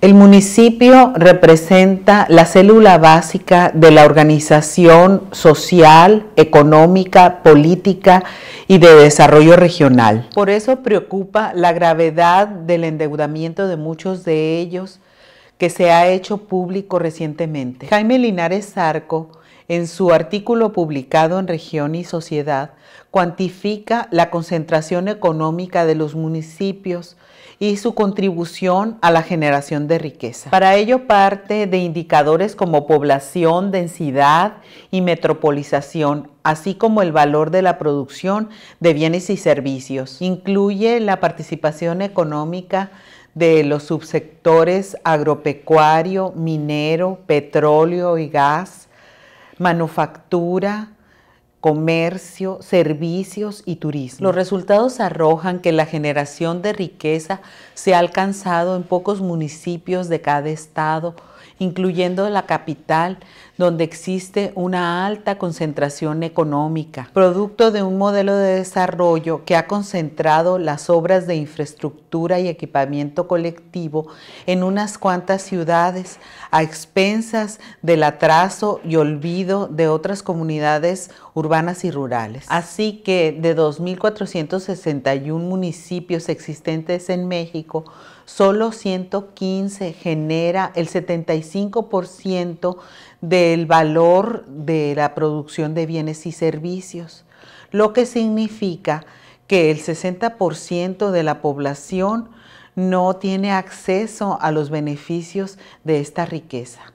El municipio representa la célula básica de la organización social, económica, política y de desarrollo regional. Por eso preocupa la gravedad del endeudamiento de muchos de ellos que se ha hecho público recientemente. Jaime Linares Zarco en su artículo publicado en Región y Sociedad, cuantifica la concentración económica de los municipios y su contribución a la generación de riqueza. Para ello parte de indicadores como población, densidad y metropolización, así como el valor de la producción de bienes y servicios. Incluye la participación económica de los subsectores agropecuario, minero, petróleo y gas, manufactura, comercio, servicios y turismo. Los resultados arrojan que la generación de riqueza se ha alcanzado en pocos municipios de cada estado, incluyendo la capital, donde existe una alta concentración económica, producto de un modelo de desarrollo que ha concentrado las obras de infraestructura y equipamiento colectivo en unas cuantas ciudades a expensas del atraso y olvido de otras comunidades urbanas y rurales. Así que de 2.461 municipios existentes en México, solo 115 genera el 75% de el valor de la producción de bienes y servicios, lo que significa que el 60% de la población no tiene acceso a los beneficios de esta riqueza.